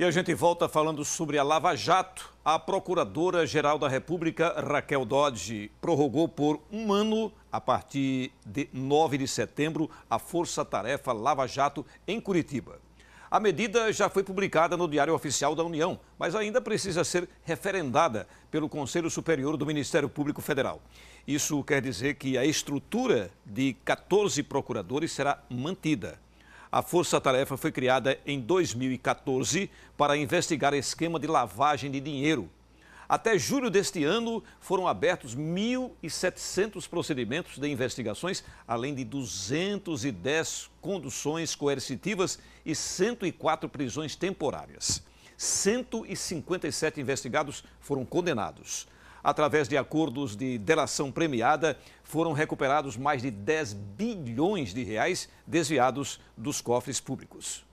E a gente volta falando sobre a Lava Jato. A Procuradora-Geral da República, Raquel Dodge, prorrogou por um ano, a partir de 9 de setembro, a Força Tarefa Lava Jato em Curitiba. A medida já foi publicada no Diário Oficial da União, mas ainda precisa ser referendada pelo Conselho Superior do Ministério Público Federal. Isso quer dizer que a estrutura de 14 procuradores será mantida. A Força Tarefa foi criada em 2014 para investigar esquema de lavagem de dinheiro. Até julho deste ano, foram abertos 1.700 procedimentos de investigações, além de 210 conduções coercitivas e 104 prisões temporárias. 157 investigados foram condenados. Através de acordos de delação premiada, foram recuperados mais de 10 bilhões de reais desviados dos cofres públicos.